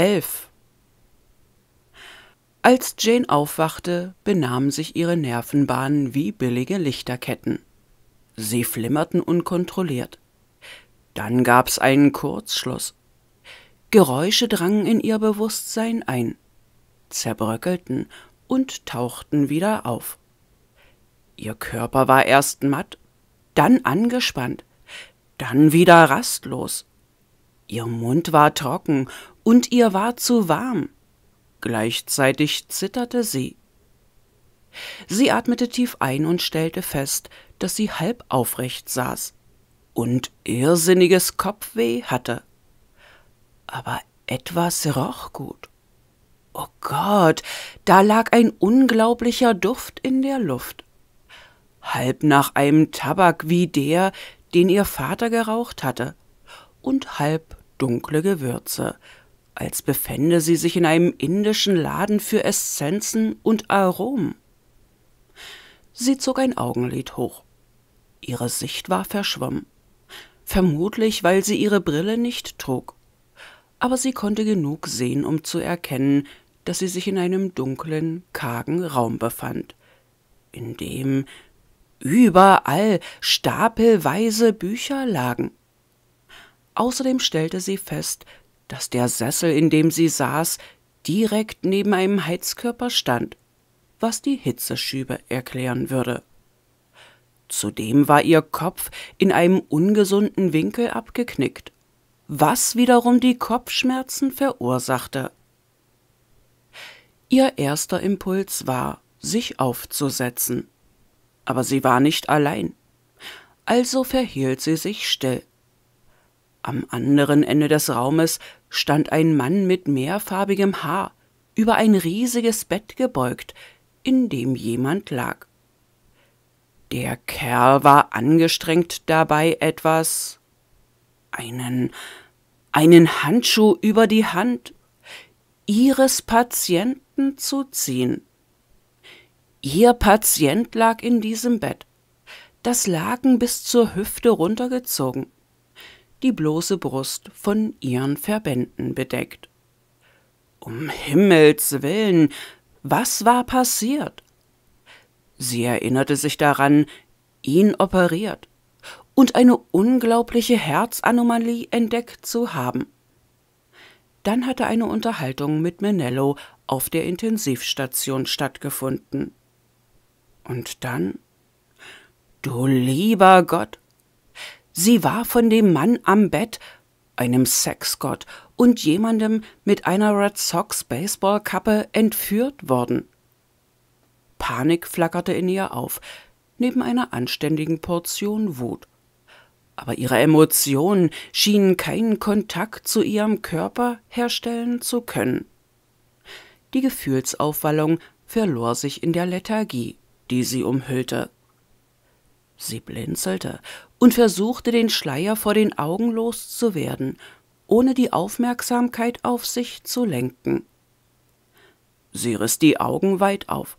Elf. Als Jane aufwachte, benahmen sich ihre Nervenbahnen wie billige Lichterketten. Sie flimmerten unkontrolliert. Dann gab's einen Kurzschluss. Geräusche drangen in ihr Bewusstsein ein, zerbröckelten und tauchten wieder auf. Ihr Körper war erst matt, dann angespannt, dann wieder rastlos. Ihr Mund war trocken und ihr war zu warm. Gleichzeitig zitterte sie. Sie atmete tief ein und stellte fest, dass sie halb aufrecht saß und irrsinniges Kopfweh hatte. Aber etwas roch gut. Oh Gott, da lag ein unglaublicher Duft in der Luft. Halb nach einem Tabak wie der, den ihr Vater geraucht hatte, und halb dunkle Gewürze, als befände sie sich in einem indischen Laden für Essenzen und Aromen. Sie zog ein Augenlid hoch. Ihre Sicht war verschwommen, vermutlich weil sie ihre Brille nicht trug. Aber sie konnte genug sehen, um zu erkennen, dass sie sich in einem dunklen, kargen Raum befand, in dem überall stapelweise Bücher lagen. Außerdem stellte sie fest, dass der Sessel, in dem sie saß, direkt neben einem Heizkörper stand, was die Hitzeschübe erklären würde. Zudem war ihr Kopf in einem ungesunden Winkel abgeknickt, was wiederum die Kopfschmerzen verursachte. Ihr erster Impuls war, sich aufzusetzen. Aber sie war nicht allein. Also verhielt sie sich still. Am anderen Ende des Raumes stand ein Mann mit mehrfarbigem Haar, über ein riesiges Bett gebeugt, in dem jemand lag. Der Kerl war angestrengt dabei, etwas einen einen Handschuh über die Hand ihres Patienten zu ziehen. Ihr Patient lag in diesem Bett, das Laken bis zur Hüfte runtergezogen die bloße Brust von ihren Verbänden bedeckt. Um Himmels willen, was war passiert? Sie erinnerte sich daran, ihn operiert und eine unglaubliche Herzanomalie entdeckt zu haben. Dann hatte eine Unterhaltung mit Menello auf der Intensivstation stattgefunden. Und dann? Du lieber Gott! Sie war von dem Mann am Bett, einem Sexgott und jemandem mit einer Red Sox Baseballkappe entführt worden. Panik flackerte in ihr auf, neben einer anständigen Portion Wut. Aber ihre Emotionen schienen keinen Kontakt zu ihrem Körper herstellen zu können. Die Gefühlsaufwallung verlor sich in der Lethargie, die sie umhüllte. Sie blinzelte und versuchte den Schleier vor den Augen loszuwerden, ohne die Aufmerksamkeit auf sich zu lenken. Sie riss die Augen weit auf.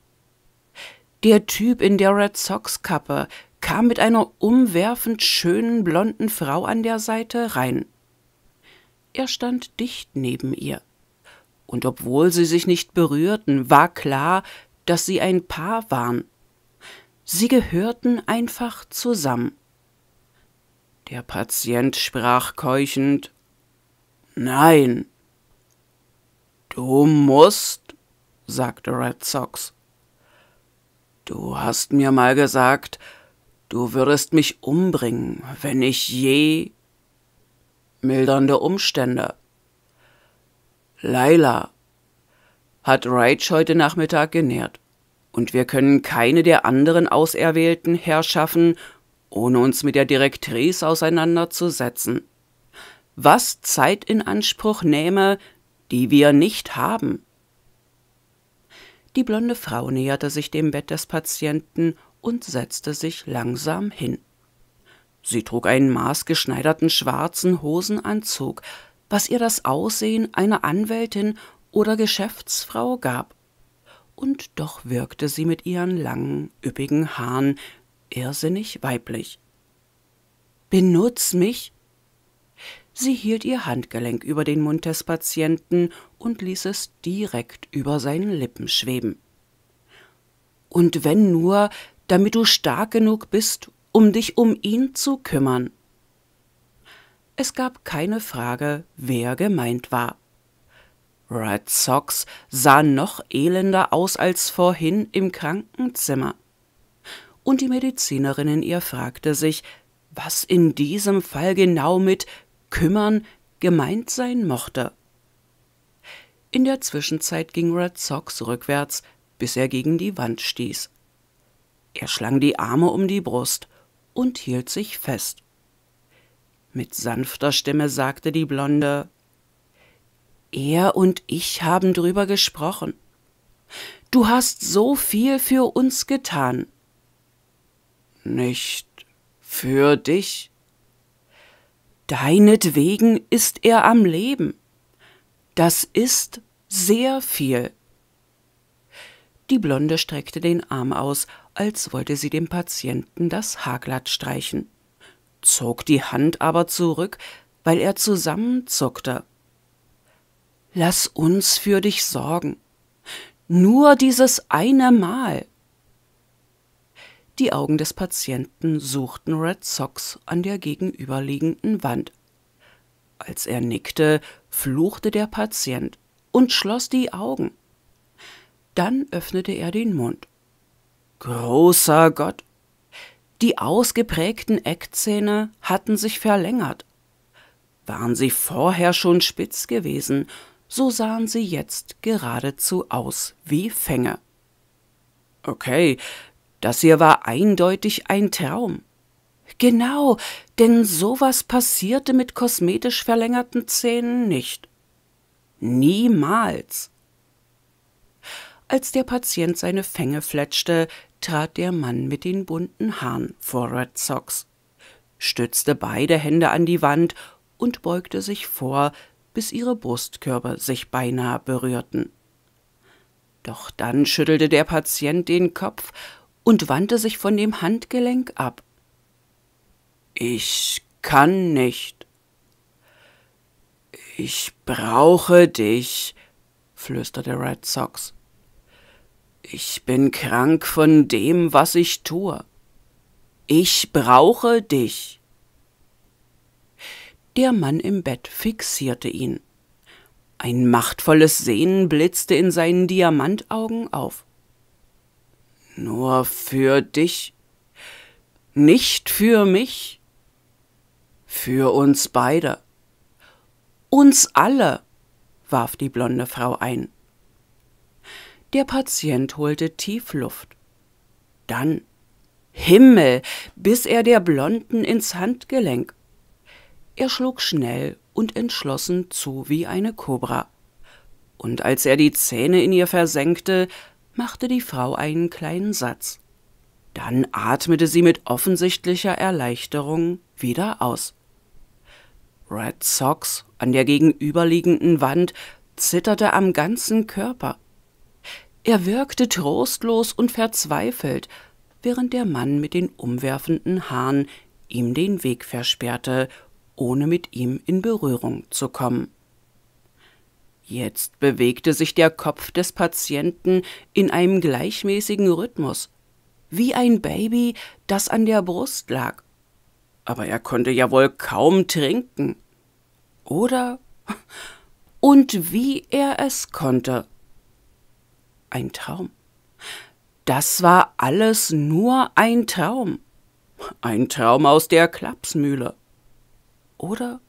Der Typ in der Red Sox Kappe kam mit einer umwerfend schönen blonden Frau an der Seite rein. Er stand dicht neben ihr. Und obwohl sie sich nicht berührten, war klar, dass sie ein Paar waren. Sie gehörten einfach zusammen. Der Patient sprach keuchend Nein. Du musst, sagte Red Sox. Du hast mir mal gesagt, du würdest mich umbringen, wenn ich je mildernde Umstände. Leila hat Rage heute Nachmittag genährt und wir können keine der anderen auserwählten Herrschaften, ohne uns mit der Direktrice auseinanderzusetzen. Was Zeit in Anspruch nähme, die wir nicht haben. Die blonde Frau näherte sich dem Bett des Patienten und setzte sich langsam hin. Sie trug einen maßgeschneiderten schwarzen Hosenanzug, was ihr das Aussehen einer Anwältin oder Geschäftsfrau gab und doch wirkte sie mit ihren langen, üppigen Haaren irrsinnig weiblich. Benutz mich! Sie hielt ihr Handgelenk über den Mund des Patienten und ließ es direkt über seinen Lippen schweben. Und wenn nur, damit du stark genug bist, um dich um ihn zu kümmern. Es gab keine Frage, wer gemeint war. Red Sox sah noch elender aus als vorhin im Krankenzimmer. Und die Medizinerin in ihr fragte sich, was in diesem Fall genau mit kümmern gemeint sein mochte. In der Zwischenzeit ging Red Sox rückwärts, bis er gegen die Wand stieß. Er schlang die Arme um die Brust und hielt sich fest. Mit sanfter Stimme sagte die Blonde er und ich haben drüber gesprochen. Du hast so viel für uns getan. Nicht für dich. Deinetwegen ist er am Leben. Das ist sehr viel. Die Blonde streckte den Arm aus, als wollte sie dem Patienten das Haar glatt streichen, zog die Hand aber zurück, weil er zusammenzuckte lass uns für dich sorgen. Nur dieses eine Mal. Die Augen des Patienten suchten Red Sox an der gegenüberliegenden Wand. Als er nickte, fluchte der Patient und schloss die Augen. Dann öffnete er den Mund. Großer Gott! Die ausgeprägten Eckzähne hatten sich verlängert. Waren sie vorher schon spitz gewesen, so sahen sie jetzt geradezu aus wie Fänge. Okay, das hier war eindeutig ein Traum. Genau, denn sowas passierte mit kosmetisch verlängerten Zähnen nicht. Niemals. Als der Patient seine Fänge fletschte, trat der Mann mit den bunten Haaren vor Red Sox, stützte beide Hände an die Wand und beugte sich vor, bis ihre Brustkörper sich beinahe berührten. Doch dann schüttelte der Patient den Kopf und wandte sich von dem Handgelenk ab. Ich kann nicht. Ich brauche dich, flüsterte Red Sox. Ich bin krank von dem, was ich tue. Ich brauche dich. Der Mann im Bett fixierte ihn. Ein machtvolles Sehnen blitzte in seinen Diamantaugen auf. Nur für dich, nicht für mich, für uns beide. Uns alle, warf die blonde Frau ein. Der Patient holte tief Luft. Dann Himmel, bis er der Blonden ins Handgelenk er schlug schnell und entschlossen zu wie eine kobra und als er die zähne in ihr versenkte machte die frau einen kleinen satz dann atmete sie mit offensichtlicher erleichterung wieder aus red sox an der gegenüberliegenden wand zitterte am ganzen körper er wirkte trostlos und verzweifelt während der mann mit den umwerfenden haaren ihm den weg versperrte ohne mit ihm in Berührung zu kommen. Jetzt bewegte sich der Kopf des Patienten in einem gleichmäßigen Rhythmus, wie ein Baby, das an der Brust lag. Aber er konnte ja wohl kaum trinken. Oder? Und wie er es konnte. Ein Traum. Das war alles nur ein Traum. Ein Traum aus der Klapsmühle oder?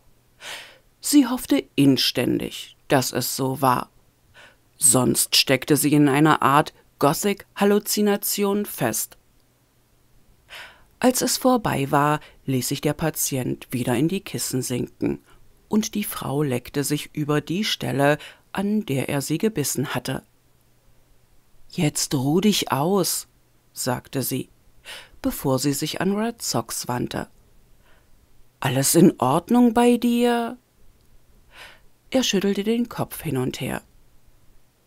Sie hoffte inständig, dass es so war. Sonst steckte sie in einer Art Gothic-Halluzination fest. Als es vorbei war, ließ sich der Patient wieder in die Kissen sinken, und die Frau leckte sich über die Stelle, an der er sie gebissen hatte. Jetzt ruh dich aus, sagte sie, bevor sie sich an Red Sox wandte. Alles in Ordnung bei dir? Er schüttelte den Kopf hin und her.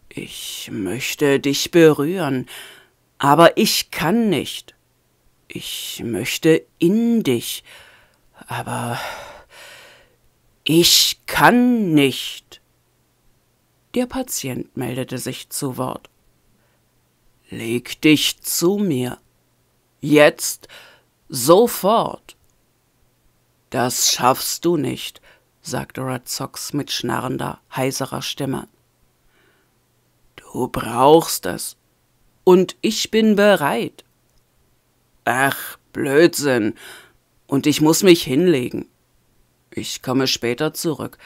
Ich möchte dich berühren, aber ich kann nicht. Ich möchte in dich, aber ich kann nicht. Der Patient meldete sich zu Wort. Leg dich zu mir. Jetzt, sofort. Das schaffst du nicht, sagte Red Sox mit schnarrender, heiserer Stimme. Du brauchst es. Und ich bin bereit. Ach, Blödsinn. Und ich muss mich hinlegen. Ich komme später zurück,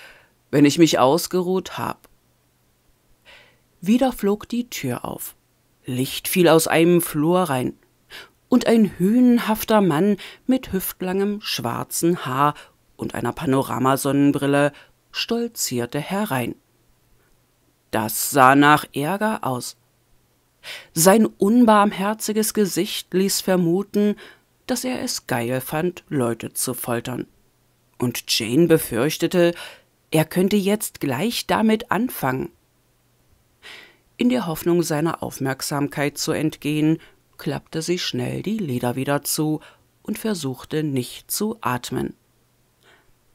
wenn ich mich ausgeruht hab. Wieder flog die Tür auf. Licht fiel aus einem Flur rein und ein hünenhafter Mann mit hüftlangem schwarzen Haar und einer Panoramasonnenbrille stolzierte herein. Das sah nach Ärger aus. Sein unbarmherziges Gesicht ließ vermuten, dass er es geil fand, Leute zu foltern. Und Jane befürchtete, er könnte jetzt gleich damit anfangen. In der Hoffnung, seiner Aufmerksamkeit zu entgehen, klappte sie schnell die Leder wieder zu und versuchte nicht zu atmen.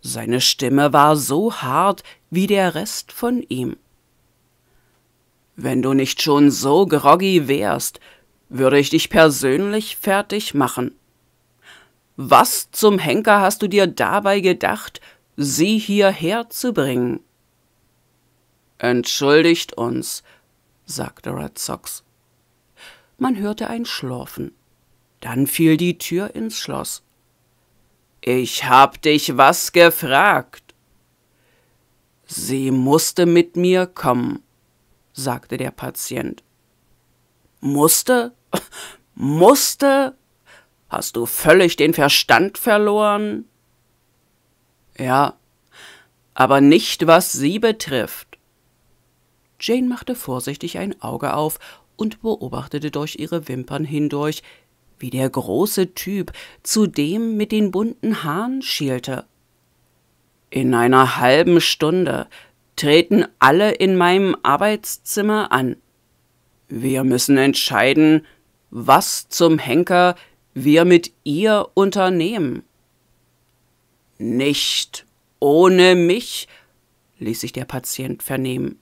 Seine Stimme war so hart wie der Rest von ihm. Wenn du nicht schon so groggy wärst, würde ich dich persönlich fertig machen. Was zum Henker hast du dir dabei gedacht, sie hierher zu bringen? Entschuldigt uns, sagte Red Sox man hörte ein Schlurfen. Dann fiel die Tür ins Schloss. Ich hab dich was gefragt. Sie musste mit mir kommen, sagte der Patient. Musste? Musste? Hast du völlig den Verstand verloren? Ja, aber nicht was sie betrifft. Jane machte vorsichtig ein Auge auf und beobachtete durch ihre Wimpern hindurch, wie der große Typ zu dem mit den bunten Haaren schielte. In einer halben Stunde treten alle in meinem Arbeitszimmer an. Wir müssen entscheiden, was zum Henker wir mit ihr unternehmen. Nicht ohne mich, ließ sich der Patient vernehmen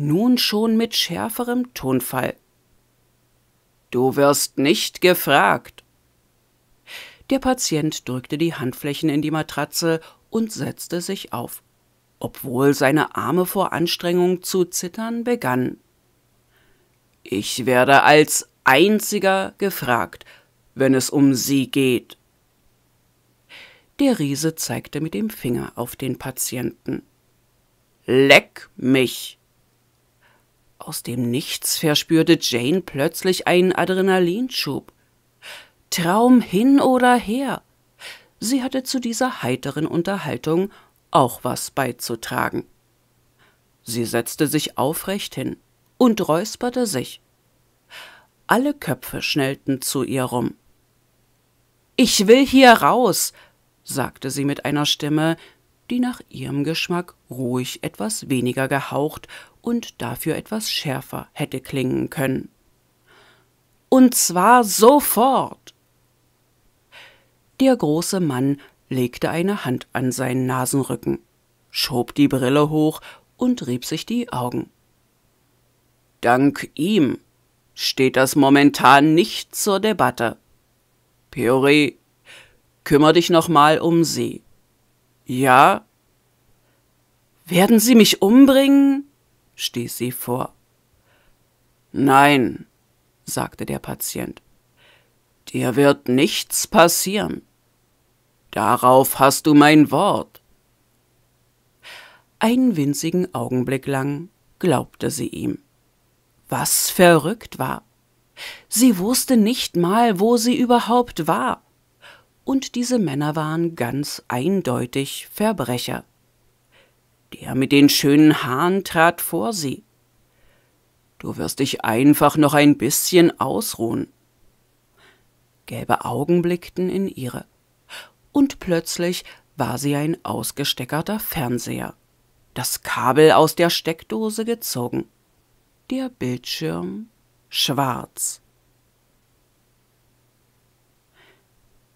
nun schon mit schärferem Tonfall. Du wirst nicht gefragt. Der Patient drückte die Handflächen in die Matratze und setzte sich auf, obwohl seine Arme vor Anstrengung zu zittern begannen. Ich werde als einziger gefragt, wenn es um Sie geht. Der Riese zeigte mit dem Finger auf den Patienten. Leck mich! Aus dem Nichts verspürte Jane plötzlich einen Adrenalinschub. Traum hin oder her. Sie hatte zu dieser heiteren Unterhaltung auch was beizutragen. Sie setzte sich aufrecht hin und räusperte sich. Alle Köpfe schnellten zu ihr rum. Ich will hier raus, sagte sie mit einer Stimme, die nach ihrem Geschmack ruhig etwas weniger gehaucht und dafür etwas schärfer hätte klingen können. Und zwar sofort. Der große Mann legte eine Hand an seinen Nasenrücken, schob die Brille hoch und rieb sich die Augen. Dank ihm steht das momentan nicht zur Debatte. Piori, kümmere dich nochmal um sie. Ja? Werden Sie mich umbringen? stieß sie vor. Nein, sagte der Patient, dir wird nichts passieren. Darauf hast du mein Wort. Einen winzigen Augenblick lang glaubte sie ihm. Was verrückt war. Sie wusste nicht mal, wo sie überhaupt war. Und diese Männer waren ganz eindeutig Verbrecher. Der mit den schönen Haaren trat vor sie. Du wirst dich einfach noch ein bisschen ausruhen. Gelbe Augen blickten in ihre. Und plötzlich war sie ein ausgesteckerter Fernseher. Das Kabel aus der Steckdose gezogen. Der Bildschirm schwarz.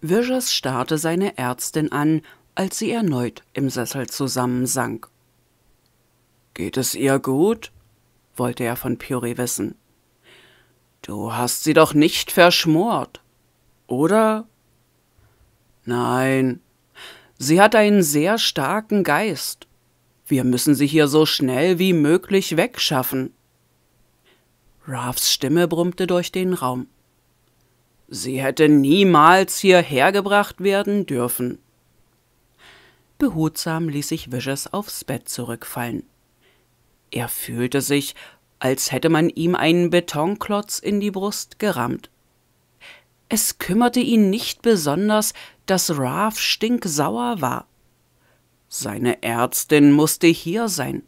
Virges starrte seine Ärztin an, als sie erneut im Sessel zusammensank. Geht es ihr gut? wollte er von Piori wissen. Du hast sie doch nicht verschmort, oder? Nein, sie hat einen sehr starken Geist. Wir müssen sie hier so schnell wie möglich wegschaffen. Ralphs Stimme brummte durch den Raum. Sie hätte niemals hierher gebracht werden dürfen. Behutsam ließ sich Wishes aufs Bett zurückfallen. Er fühlte sich, als hätte man ihm einen Betonklotz in die Brust gerammt. Es kümmerte ihn nicht besonders, dass Ralph stinksauer war. Seine Ärztin musste hier sein.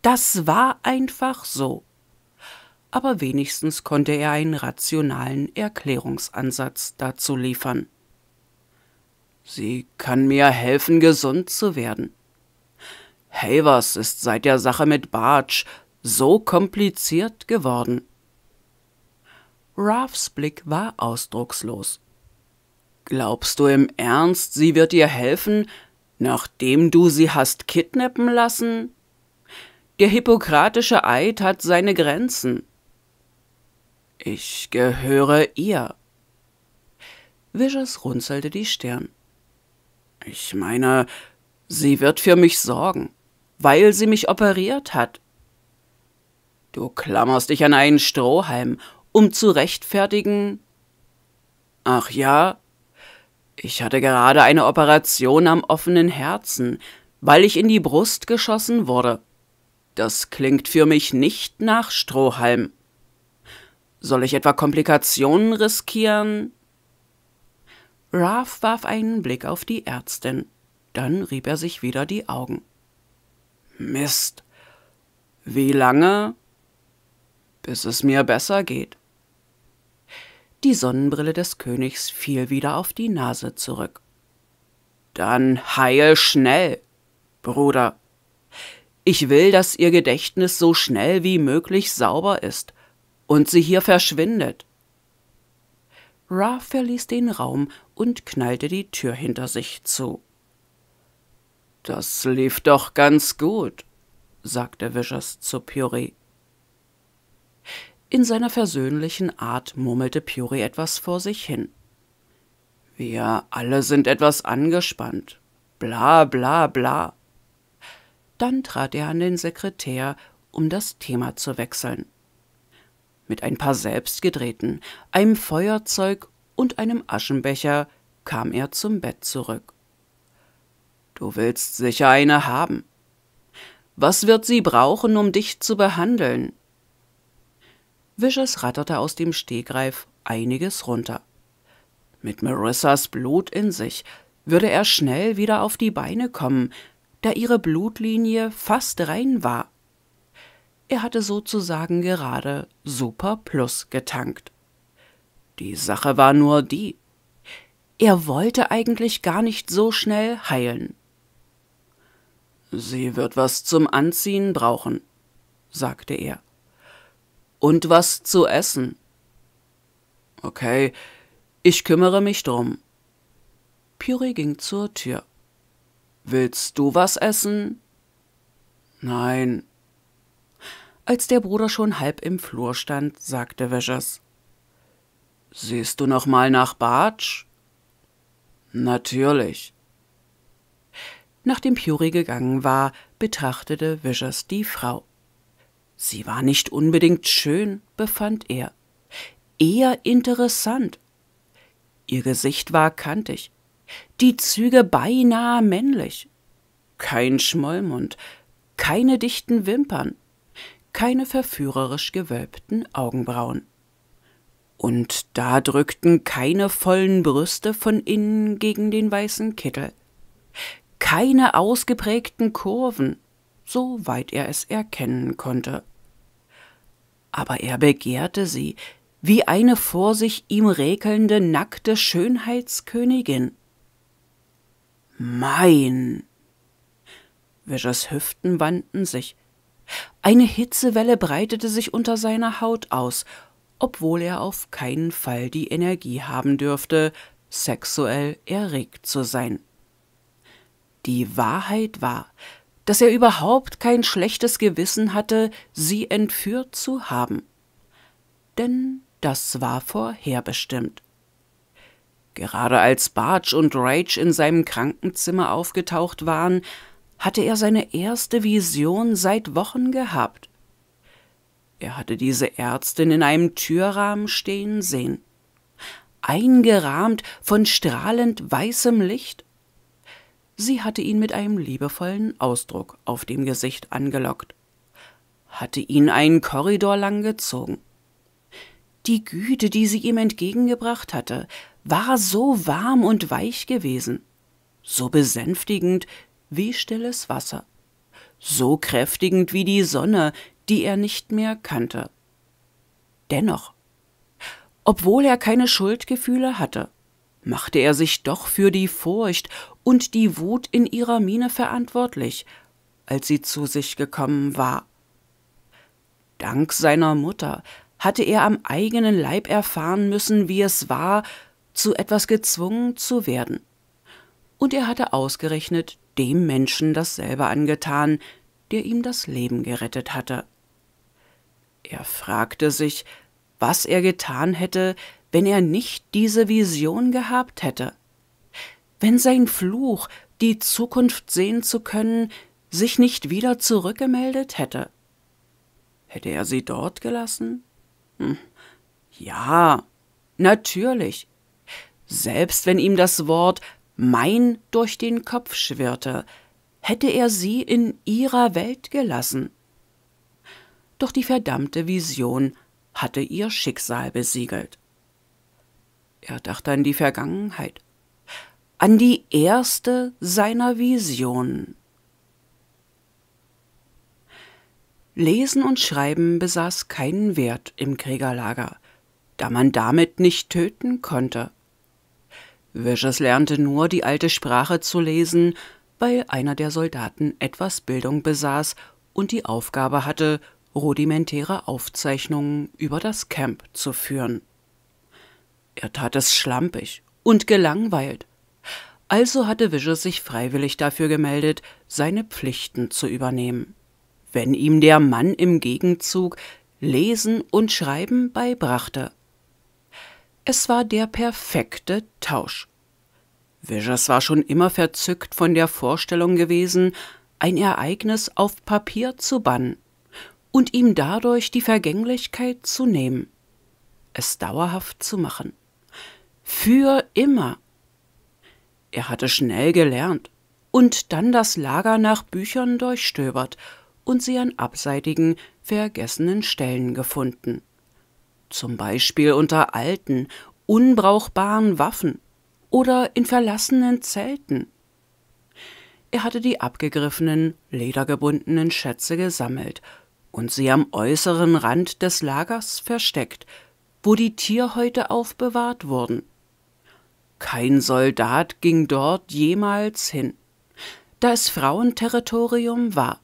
Das war einfach so. Aber wenigstens konnte er einen rationalen Erklärungsansatz dazu liefern. Sie kann mir helfen, gesund zu werden. Havers ist seit der Sache mit Bartsch so kompliziert geworden. Ralphs Blick war ausdruckslos. Glaubst du im Ernst, sie wird dir helfen, nachdem du sie hast kidnappen lassen? Der hippokratische Eid hat seine Grenzen. Ich gehöre ihr. Vishers runzelte die Stirn. Ich meine, sie wird für mich sorgen weil sie mich operiert hat. Du klammerst dich an einen Strohhalm, um zu rechtfertigen. Ach ja, ich hatte gerade eine Operation am offenen Herzen, weil ich in die Brust geschossen wurde. Das klingt für mich nicht nach Strohhalm. Soll ich etwa Komplikationen riskieren? Ralph warf einen Blick auf die Ärztin, dann rieb er sich wieder die Augen. Mist. Wie lange? Bis es mir besser geht. Die Sonnenbrille des Königs fiel wieder auf die Nase zurück. Dann heil schnell, Bruder. Ich will, dass Ihr Gedächtnis so schnell wie möglich sauber ist und sie hier verschwindet. Ra verließ den Raum und knallte die Tür hinter sich zu. Das lief doch ganz gut, sagte Vischers zu Puri. In seiner versöhnlichen Art murmelte Puri etwas vor sich hin. Wir alle sind etwas angespannt. Bla bla bla. Dann trat er an den Sekretär, um das Thema zu wechseln. Mit ein paar selbstgedrehten, einem Feuerzeug und einem Aschenbecher kam er zum Bett zurück. Du willst sicher eine haben. Was wird sie brauchen, um dich zu behandeln? Wishes ratterte aus dem Stegreif einiges runter. Mit Marissas Blut in sich würde er schnell wieder auf die Beine kommen, da ihre Blutlinie fast rein war. Er hatte sozusagen gerade Super Plus getankt. Die Sache war nur die. Er wollte eigentlich gar nicht so schnell heilen. Sie wird was zum Anziehen brauchen, sagte er. Und was zu essen. Okay, ich kümmere mich drum. Puri ging zur Tür. Willst du was essen? Nein. Als der Bruder schon halb im Flur stand, sagte Veschers. Siehst du noch mal nach Bartsch? Natürlich. Nachdem Puri gegangen war, betrachtete Vishers die Frau. Sie war nicht unbedingt schön, befand er. Eher interessant. Ihr Gesicht war kantig, die Züge beinahe männlich. Kein Schmollmund, keine dichten Wimpern, keine verführerisch gewölbten Augenbrauen. Und da drückten keine vollen Brüste von innen gegen den weißen Kittel keine ausgeprägten Kurven, soweit er es erkennen konnte. Aber er begehrte sie, wie eine vor sich ihm rekelnde nackte Schönheitskönigin. Mein! Vishers Hüften wandten sich. Eine Hitzewelle breitete sich unter seiner Haut aus, obwohl er auf keinen Fall die Energie haben dürfte, sexuell erregt zu sein. Die Wahrheit war, dass er überhaupt kein schlechtes Gewissen hatte, sie entführt zu haben. Denn das war vorherbestimmt. Gerade als Barge und Rage in seinem Krankenzimmer aufgetaucht waren, hatte er seine erste Vision seit Wochen gehabt. Er hatte diese Ärztin in einem Türrahmen stehen sehen, eingerahmt von strahlend weißem Licht Sie hatte ihn mit einem liebevollen Ausdruck auf dem Gesicht angelockt, hatte ihn einen Korridor lang gezogen. Die Güte, die sie ihm entgegengebracht hatte, war so warm und weich gewesen, so besänftigend wie stilles Wasser, so kräftigend wie die Sonne, die er nicht mehr kannte. Dennoch, obwohl er keine Schuldgefühle hatte, machte er sich doch für die Furcht und die Wut in ihrer Miene verantwortlich, als sie zu sich gekommen war. Dank seiner Mutter hatte er am eigenen Leib erfahren müssen, wie es war, zu etwas gezwungen zu werden. Und er hatte ausgerechnet dem Menschen dasselbe angetan, der ihm das Leben gerettet hatte. Er fragte sich, was er getan hätte, wenn er nicht diese Vision gehabt hätte. Wenn sein Fluch, die Zukunft sehen zu können, sich nicht wieder zurückgemeldet hätte. Hätte er sie dort gelassen? Hm. Ja, natürlich. Selbst wenn ihm das Wort mein durch den Kopf schwirrte, hätte er sie in ihrer Welt gelassen. Doch die verdammte Vision hatte ihr Schicksal besiegelt. Er dachte an die Vergangenheit, an die erste seiner Visionen. Lesen und Schreiben besaß keinen Wert im Kriegerlager, da man damit nicht töten konnte. Wisches lernte nur die alte Sprache zu lesen, weil einer der Soldaten etwas Bildung besaß und die Aufgabe hatte, rudimentäre Aufzeichnungen über das Camp zu führen. Er tat es schlampig und gelangweilt. Also hatte Vischer sich freiwillig dafür gemeldet, seine Pflichten zu übernehmen. Wenn ihm der Mann im Gegenzug Lesen und Schreiben beibrachte. Es war der perfekte Tausch. Vigers war schon immer verzückt von der Vorstellung gewesen, ein Ereignis auf Papier zu bannen und ihm dadurch die Vergänglichkeit zu nehmen, es dauerhaft zu machen. Für immer. Er hatte schnell gelernt und dann das Lager nach Büchern durchstöbert und sie an abseitigen, vergessenen Stellen gefunden. Zum Beispiel unter alten, unbrauchbaren Waffen oder in verlassenen Zelten. Er hatte die abgegriffenen, ledergebundenen Schätze gesammelt und sie am äußeren Rand des Lagers versteckt, wo die Tierhäute aufbewahrt wurden. Kein Soldat ging dort jemals hin. da es Frauenterritorium war.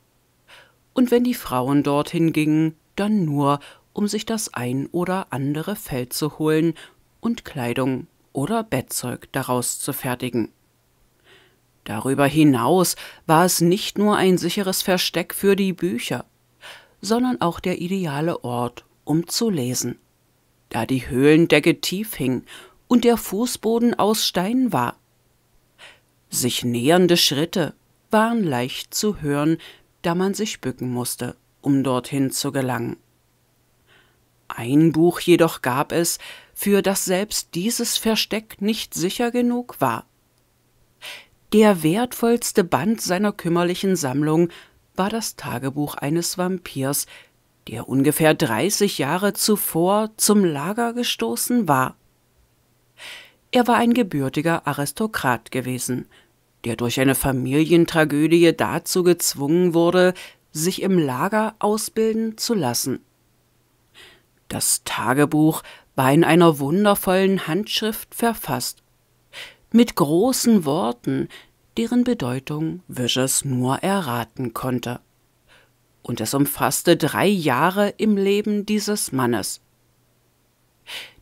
Und wenn die Frauen dorthin gingen, dann nur, um sich das ein oder andere Feld zu holen und Kleidung oder Bettzeug daraus zu fertigen. Darüber hinaus war es nicht nur ein sicheres Versteck für die Bücher, sondern auch der ideale Ort, um zu lesen, da die Höhlendecke tief hing und der Fußboden aus Stein war. Sich nähernde Schritte waren leicht zu hören, da man sich bücken musste, um dorthin zu gelangen. Ein Buch jedoch gab es, für das selbst dieses Versteck nicht sicher genug war. Der wertvollste Band seiner kümmerlichen Sammlung war das Tagebuch eines Vampirs, der ungefähr dreißig Jahre zuvor zum Lager gestoßen war. Er war ein gebürtiger Aristokrat gewesen, der durch eine Familientragödie dazu gezwungen wurde, sich im Lager ausbilden zu lassen. Das Tagebuch war in einer wundervollen Handschrift verfasst, mit großen Worten, deren Bedeutung Wishes nur erraten konnte. Und es umfasste drei Jahre im Leben dieses Mannes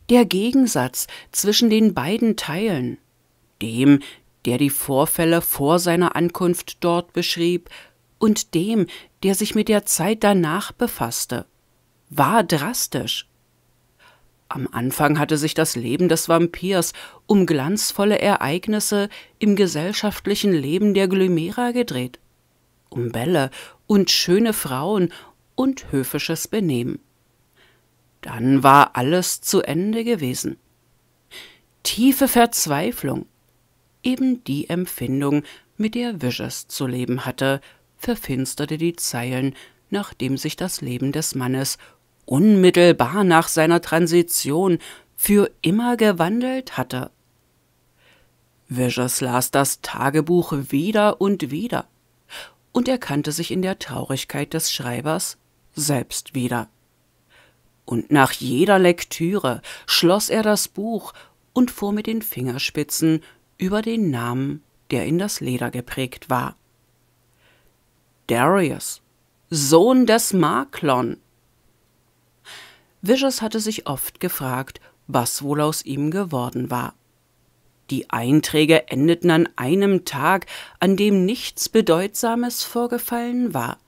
der Gegensatz zwischen den beiden Teilen, dem, der die Vorfälle vor seiner Ankunft dort beschrieb, und dem, der sich mit der Zeit danach befasste, war drastisch. Am Anfang hatte sich das Leben des Vampirs um glanzvolle Ereignisse im gesellschaftlichen Leben der Glymera gedreht, um Bälle und schöne Frauen und höfisches Benehmen. Dann war alles zu Ende gewesen. Tiefe Verzweiflung, eben die Empfindung, mit der Viges zu leben hatte, verfinsterte die Zeilen, nachdem sich das Leben des Mannes unmittelbar nach seiner Transition für immer gewandelt hatte. Viges las das Tagebuch wieder und wieder, und erkannte sich in der Traurigkeit des Schreibers selbst wieder und nach jeder Lektüre schloss er das Buch und fuhr mit den Fingerspitzen über den Namen, der in das Leder geprägt war. Darius, Sohn des Maklon. Vicious hatte sich oft gefragt, was wohl aus ihm geworden war. Die Einträge endeten an einem Tag, an dem nichts Bedeutsames vorgefallen war.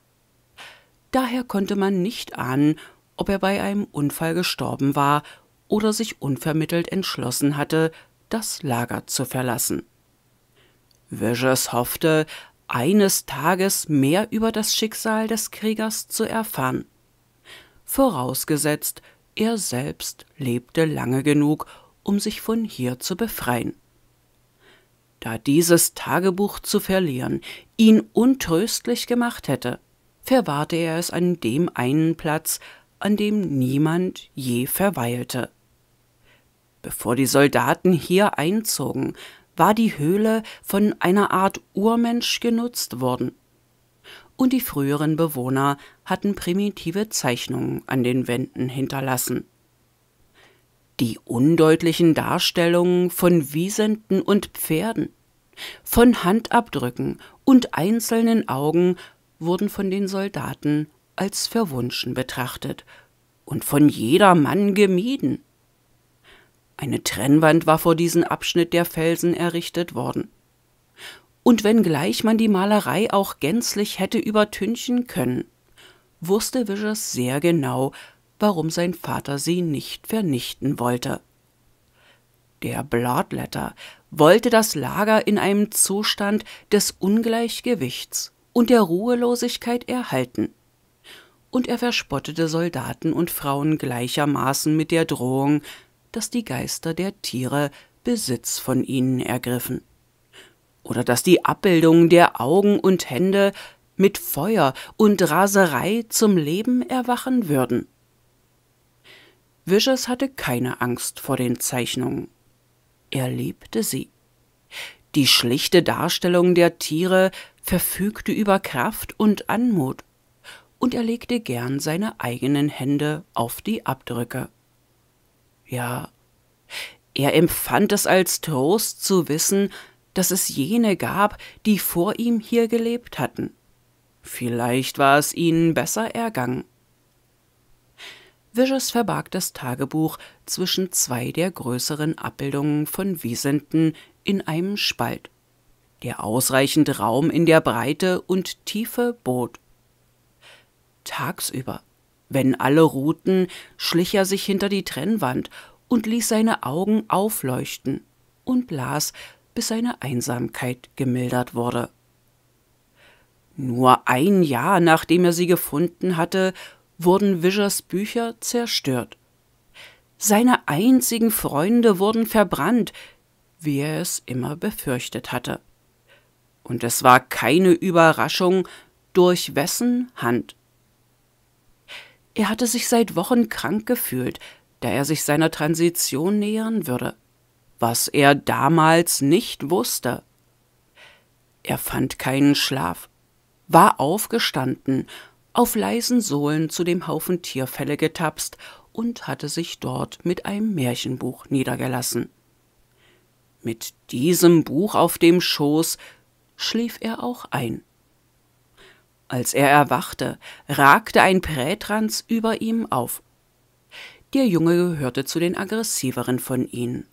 Daher konnte man nicht ahnen, ob er bei einem Unfall gestorben war oder sich unvermittelt entschlossen hatte, das Lager zu verlassen. Verges hoffte, eines Tages mehr über das Schicksal des Kriegers zu erfahren. Vorausgesetzt, er selbst lebte lange genug, um sich von hier zu befreien. Da dieses Tagebuch zu verlieren ihn untröstlich gemacht hätte, verwahrte er es an dem einen Platz, an dem niemand je verweilte. Bevor die Soldaten hier einzogen, war die Höhle von einer Art Urmensch genutzt worden. Und die früheren Bewohner hatten primitive Zeichnungen an den Wänden hinterlassen. Die undeutlichen Darstellungen von Wiesenden und Pferden, von Handabdrücken und einzelnen Augen wurden von den Soldaten als verwunschen betrachtet und von jedermann gemieden. Eine Trennwand war vor diesen Abschnitt der Felsen errichtet worden. Und wenngleich man die Malerei auch gänzlich hätte übertünchen können, wusste Vigers sehr genau, warum sein Vater sie nicht vernichten wollte. Der Bloodletter wollte das Lager in einem Zustand des Ungleichgewichts und der Ruhelosigkeit erhalten und er verspottete Soldaten und Frauen gleichermaßen mit der Drohung, dass die Geister der Tiere Besitz von ihnen ergriffen. Oder dass die Abbildungen der Augen und Hände mit Feuer und Raserei zum Leben erwachen würden. Vicious hatte keine Angst vor den Zeichnungen. Er liebte sie. Die schlichte Darstellung der Tiere verfügte über Kraft und Anmut und er legte gern seine eigenen Hände auf die Abdrücke. Ja, er empfand es als Trost zu wissen, dass es jene gab, die vor ihm hier gelebt hatten. Vielleicht war es ihnen besser ergangen. Wisches verbarg das Tagebuch zwischen zwei der größeren Abbildungen von Wiesenten in einem Spalt, der ausreichend Raum in der Breite und Tiefe bot. Tagsüber, wenn alle ruhten, schlich er sich hinter die Trennwand und ließ seine Augen aufleuchten und las, bis seine Einsamkeit gemildert wurde. Nur ein Jahr nachdem er sie gefunden hatte, wurden Vischers Bücher zerstört. Seine einzigen Freunde wurden verbrannt, wie er es immer befürchtet hatte. Und es war keine Überraschung, durch wessen Hand er hatte sich seit Wochen krank gefühlt, da er sich seiner Transition nähern würde, was er damals nicht wusste. Er fand keinen Schlaf, war aufgestanden, auf leisen Sohlen zu dem Haufen Tierfälle getapst und hatte sich dort mit einem Märchenbuch niedergelassen. Mit diesem Buch auf dem Schoß schlief er auch ein. Als er erwachte, ragte ein Prätrans über ihm auf. Der Junge gehörte zu den aggressiveren von ihnen.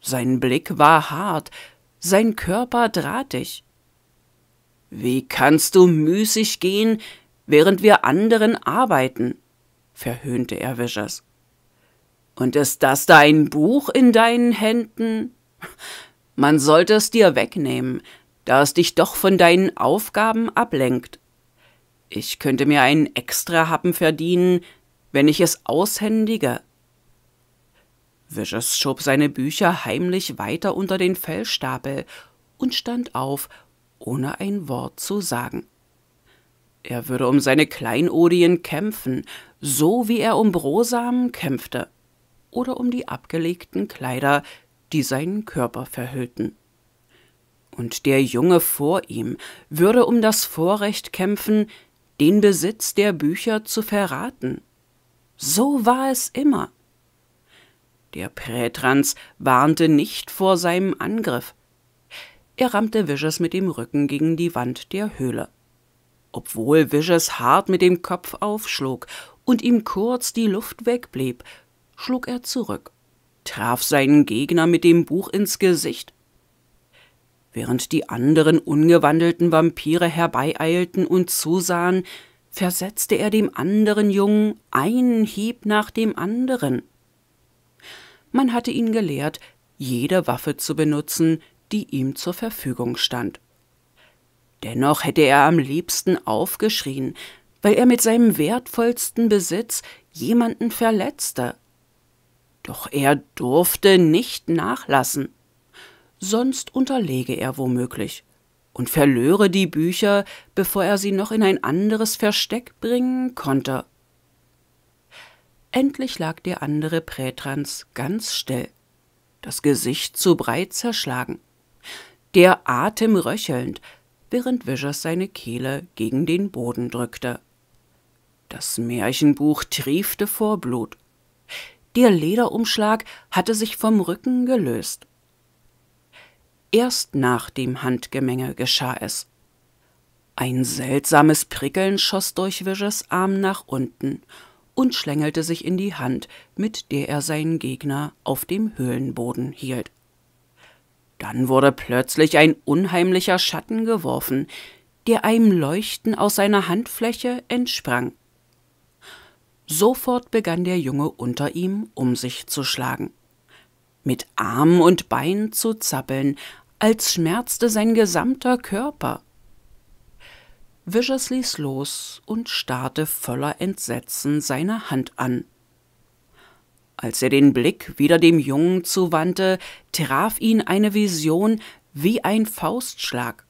Sein Blick war hart, sein Körper drahtig. Wie kannst du müßig gehen, während wir anderen arbeiten? verhöhnte er Vicious. Und ist das dein Buch in deinen Händen? Man sollte es dir wegnehmen, da es dich doch von deinen Aufgaben ablenkt. Ich könnte mir einen Extrahappen verdienen, wenn ich es aushändige. Wisches schob seine Bücher heimlich weiter unter den Fellstapel und stand auf, ohne ein Wort zu sagen. Er würde um seine Kleinodien kämpfen, so wie er um Brosamen kämpfte, oder um die abgelegten Kleider, die seinen Körper verhüllten. Und der Junge vor ihm würde um das Vorrecht kämpfen, den Besitz der Bücher zu verraten. So war es immer. Der Prätrans warnte nicht vor seinem Angriff. Er rammte Viges mit dem Rücken gegen die Wand der Höhle. Obwohl Viges hart mit dem Kopf aufschlug und ihm kurz die Luft wegblieb, schlug er zurück, traf seinen Gegner mit dem Buch ins Gesicht während die anderen ungewandelten Vampire herbeieilten und zusahen, versetzte er dem anderen Jungen einen Hieb nach dem anderen. Man hatte ihn gelehrt, jede Waffe zu benutzen, die ihm zur Verfügung stand. Dennoch hätte er am liebsten aufgeschrien, weil er mit seinem wertvollsten Besitz jemanden verletzte. Doch er durfte nicht nachlassen sonst unterlege er womöglich und verlöre die Bücher, bevor er sie noch in ein anderes Versteck bringen konnte. Endlich lag der andere Prätrans ganz still, das Gesicht zu breit zerschlagen, der Atem röchelnd, während Vischers seine Kehle gegen den Boden drückte. Das Märchenbuch triefte vor Blut. Der Lederumschlag hatte sich vom Rücken gelöst. Erst nach dem Handgemenge geschah es. Ein seltsames Prickeln schoss durch Viges Arm nach unten und schlängelte sich in die Hand, mit der er seinen Gegner auf dem Höhlenboden hielt. Dann wurde plötzlich ein unheimlicher Schatten geworfen, der einem Leuchten aus seiner Handfläche entsprang. Sofort begann der Junge unter ihm um sich zu schlagen, mit Armen und Beinen zu zappeln, als schmerzte sein gesamter Körper. Vicious ließ los und starrte voller Entsetzen seine Hand an. Als er den Blick wieder dem Jungen zuwandte, traf ihn eine Vision wie ein Faustschlag,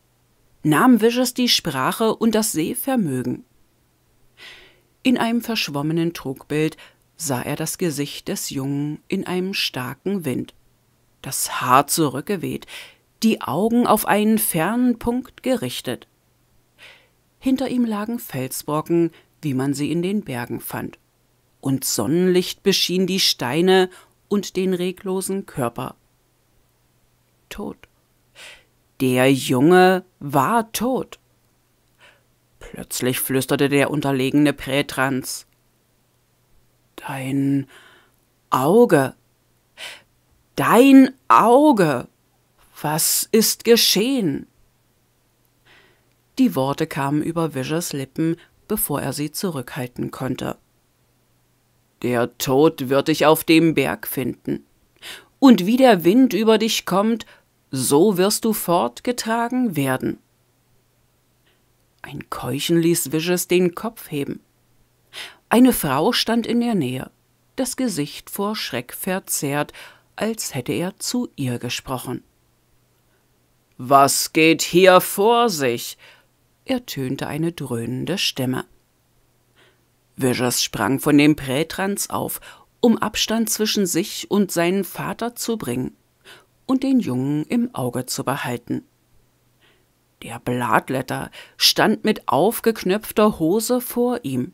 nahm Vicious die Sprache und das Sehvermögen. In einem verschwommenen Trugbild sah er das Gesicht des Jungen in einem starken Wind, das Haar zurückgeweht, die Augen auf einen fernen Punkt gerichtet. Hinter ihm lagen Felsbrocken, wie man sie in den Bergen fand, und Sonnenlicht beschien die Steine und den reglosen Körper. Tot. Der Junge war tot. Plötzlich flüsterte der unterlegene Prätrans. Dein Auge. Dein Auge. Was ist geschehen? Die Worte kamen über Vissers Lippen, bevor er sie zurückhalten konnte. Der Tod wird dich auf dem Berg finden. Und wie der Wind über dich kommt, so wirst du fortgetragen werden. Ein Keuchen ließ Vishes den Kopf heben. Eine Frau stand in der Nähe, das Gesicht vor Schreck verzerrt, als hätte er zu ihr gesprochen. Was geht hier vor sich? ertönte eine dröhnende Stimme. Virges sprang von dem Prätrans auf, um Abstand zwischen sich und seinen Vater zu bringen und den Jungen im Auge zu behalten. Der Blattletter stand mit aufgeknöpfter Hose vor ihm.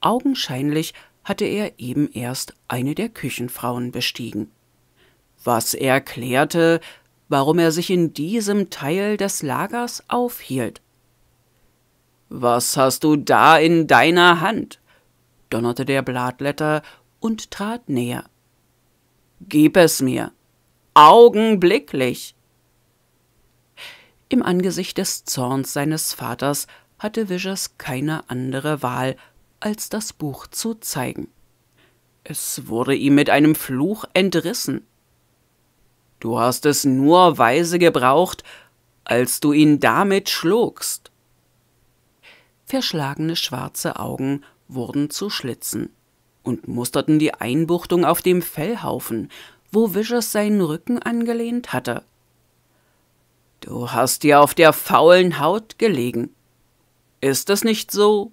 Augenscheinlich hatte er eben erst eine der Küchenfrauen bestiegen. Was er klärte, warum er sich in diesem Teil des Lagers aufhielt. Was hast du da in deiner Hand? donnerte der Blattletter und trat näher. Gib es mir. Augenblicklich. Im Angesicht des Zorns seines Vaters hatte Vishers keine andere Wahl, als das Buch zu zeigen. Es wurde ihm mit einem Fluch entrissen. Du hast es nur weise gebraucht, als du ihn damit schlugst. Verschlagene schwarze Augen wurden zu Schlitzen und musterten die Einbuchtung auf dem Fellhaufen, wo Vicious seinen Rücken angelehnt hatte. Du hast dir auf der faulen Haut gelegen. Ist es nicht so?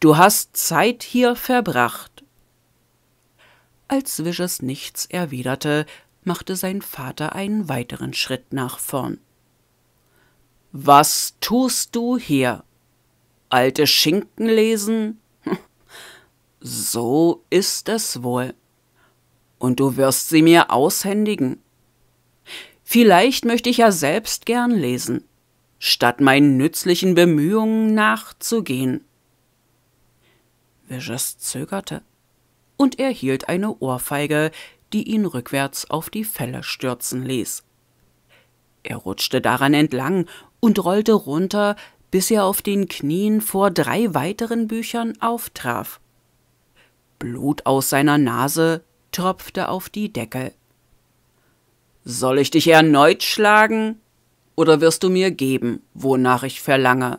Du hast Zeit hier verbracht. Als Vicious nichts erwiderte, machte sein Vater einen weiteren Schritt nach vorn. Was tust du hier? Alte Schinken lesen? So ist es wohl. Und du wirst sie mir aushändigen. Vielleicht möchte ich ja selbst gern lesen, statt meinen nützlichen Bemühungen nachzugehen. Viges zögerte, und er hielt eine Ohrfeige, die ihn rückwärts auf die Felle stürzen ließ. Er rutschte daran entlang und rollte runter, bis er auf den Knien vor drei weiteren Büchern auftraf. Blut aus seiner Nase tropfte auf die Decke. Soll ich dich erneut schlagen? Oder wirst du mir geben, wonach ich verlange?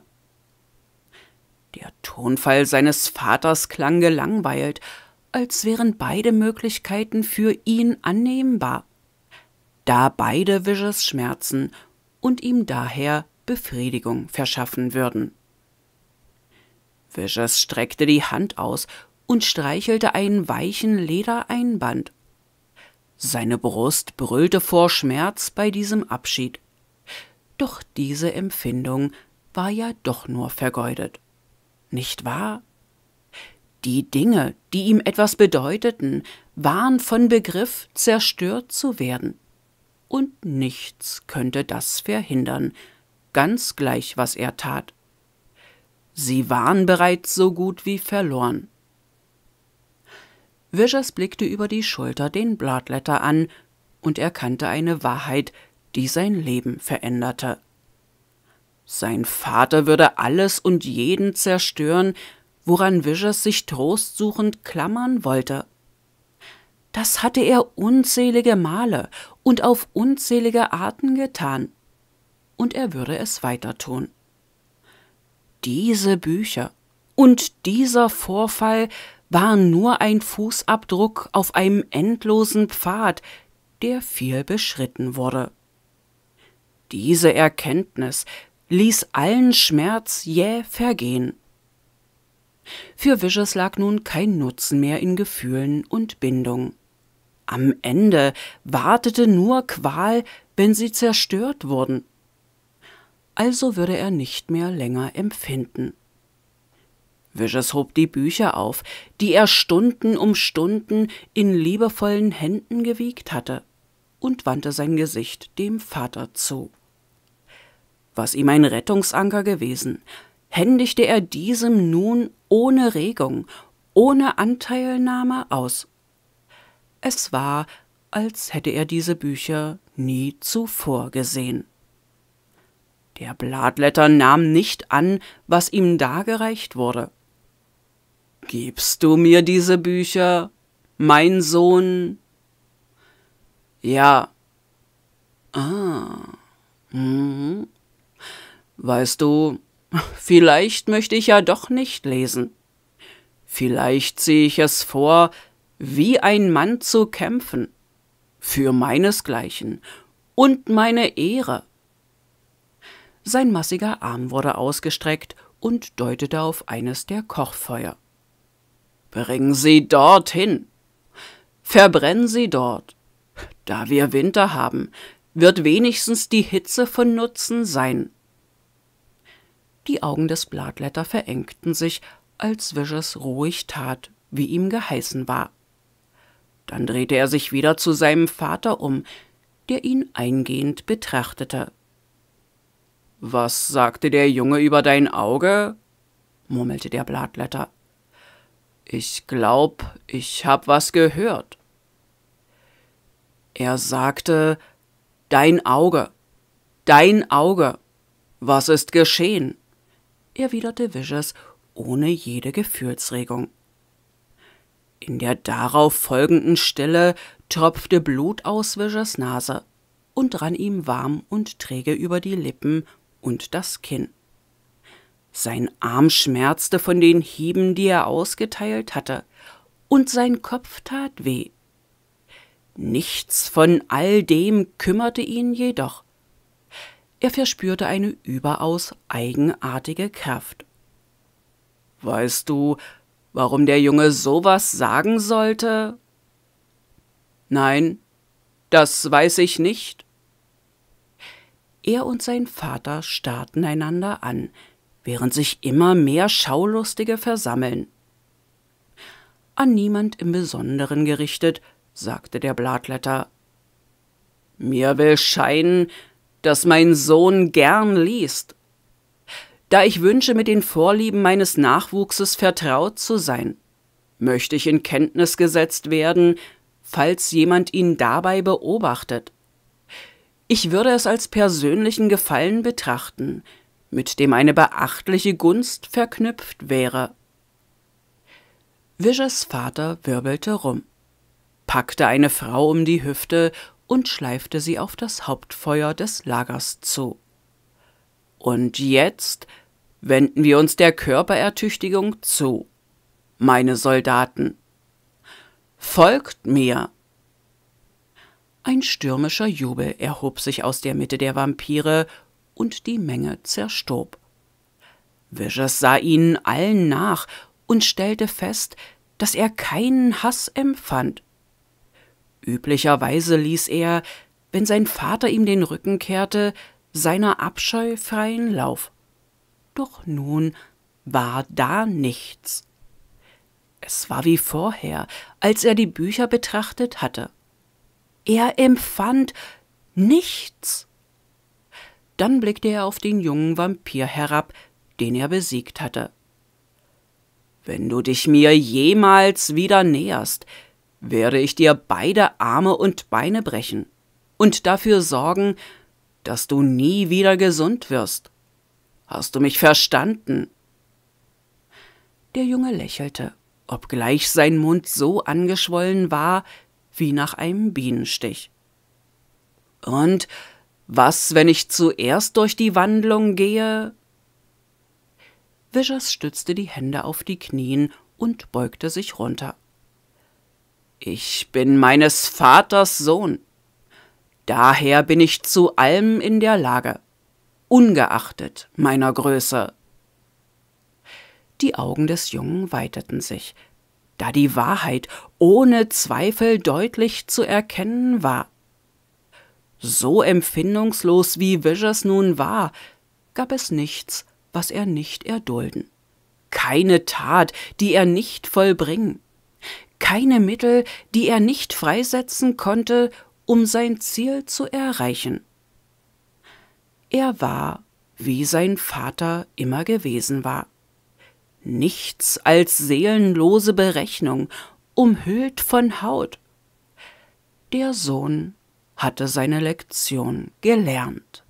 Der Tonfall seines Vaters klang gelangweilt, als wären beide Möglichkeiten für ihn annehmbar, da beide Viges schmerzen und ihm daher Befriedigung verschaffen würden. Viges streckte die Hand aus und streichelte einen weichen Ledereinband. Seine Brust brüllte vor Schmerz bei diesem Abschied. Doch diese Empfindung war ja doch nur vergeudet. Nicht wahr? Die Dinge, die ihm etwas bedeuteten, waren von Begriff zerstört zu werden. Und nichts könnte das verhindern, ganz gleich, was er tat. Sie waren bereits so gut wie verloren. Vischers blickte über die Schulter den Blattletter an und erkannte eine Wahrheit, die sein Leben veränderte. Sein Vater würde alles und jeden zerstören, woran Vischers sich trostsuchend klammern wollte. Das hatte er unzählige Male und auf unzählige Arten getan. Und er würde es weiter tun. Diese Bücher und dieser Vorfall waren nur ein Fußabdruck auf einem endlosen Pfad, der viel beschritten wurde. Diese Erkenntnis ließ allen Schmerz jäh vergehen. Für Visions lag nun kein Nutzen mehr in Gefühlen und Bindung. Am Ende wartete nur Qual, wenn sie zerstört wurden. Also würde er nicht mehr länger empfinden. Visions hob die Bücher auf, die er Stunden um Stunden in liebevollen Händen gewiegt hatte, und wandte sein Gesicht dem Vater zu. Was ihm ein Rettungsanker gewesen, händigte er diesem nun ohne Regung, ohne Anteilnahme aus. Es war, als hätte er diese Bücher nie zuvor gesehen. Der Blattletter nahm nicht an, was ihm dargereicht wurde. Gibst du mir diese Bücher, mein Sohn? Ja. Ah. Mhm. Weißt du, Vielleicht möchte ich ja doch nicht lesen. Vielleicht sehe ich es vor, wie ein Mann zu kämpfen, für meinesgleichen und meine Ehre. Sein massiger Arm wurde ausgestreckt und deutete auf eines der Kochfeuer. Bring sie dorthin. Verbrenn sie dort. Da wir Winter haben, wird wenigstens die Hitze von Nutzen sein. Die Augen des Blattletter verengten sich, als Wishes ruhig tat, wie ihm geheißen war. Dann drehte er sich wieder zu seinem Vater um, der ihn eingehend betrachtete. Was sagte der Junge über dein Auge? murmelte der Blattletter. Ich glaub, ich hab was gehört. Er sagte, Dein Auge, dein Auge, was ist geschehen? erwiderte Viges ohne jede Gefühlsregung. In der darauf folgenden Stille tropfte Blut aus Viges Nase und rann ihm warm und träge über die Lippen und das Kinn. Sein Arm schmerzte von den Hieben, die er ausgeteilt hatte, und sein Kopf tat weh. Nichts von all dem kümmerte ihn jedoch. Er verspürte eine überaus eigenartige Kraft. Weißt du, warum der Junge sowas sagen sollte? Nein, das weiß ich nicht. Er und sein Vater starrten einander an, während sich immer mehr Schaulustige versammeln. An niemand im Besonderen gerichtet, sagte der Blattletter. Mir will scheinen, das mein Sohn gern liest. Da ich wünsche, mit den Vorlieben meines Nachwuchses vertraut zu sein, möchte ich in Kenntnis gesetzt werden, falls jemand ihn dabei beobachtet. Ich würde es als persönlichen Gefallen betrachten, mit dem eine beachtliche Gunst verknüpft wäre. Vishes Vater wirbelte rum, packte eine Frau um die Hüfte und schleifte sie auf das Hauptfeuer des Lagers zu. Und jetzt wenden wir uns der Körperertüchtigung zu, meine Soldaten. Folgt mir! Ein stürmischer Jubel erhob sich aus der Mitte der Vampire und die Menge zerstob. Vicious sah ihnen allen nach und stellte fest, dass er keinen Hass empfand. Üblicherweise ließ er, wenn sein Vater ihm den Rücken kehrte, seiner Abscheu freien Lauf. Doch nun war da nichts. Es war wie vorher, als er die Bücher betrachtet hatte. Er empfand nichts. Dann blickte er auf den jungen Vampir herab, den er besiegt hatte. Wenn du dich mir jemals wieder näherst, werde ich dir beide Arme und Beine brechen und dafür sorgen, dass du nie wieder gesund wirst. Hast du mich verstanden? Der Junge lächelte, obgleich sein Mund so angeschwollen war wie nach einem Bienenstich. Und was, wenn ich zuerst durch die Wandlung gehe? Vischers stützte die Hände auf die Knien und beugte sich runter. Ich bin meines Vaters Sohn. Daher bin ich zu allem in der Lage, ungeachtet meiner Größe. Die Augen des Jungen weiteten sich, da die Wahrheit ohne Zweifel deutlich zu erkennen war. So empfindungslos wie Vigers nun war, gab es nichts, was er nicht erdulden, keine Tat, die er nicht vollbringen, keine Mittel, die er nicht freisetzen konnte, um sein Ziel zu erreichen. Er war, wie sein Vater immer gewesen war. Nichts als seelenlose Berechnung, umhüllt von Haut. Der Sohn hatte seine Lektion gelernt.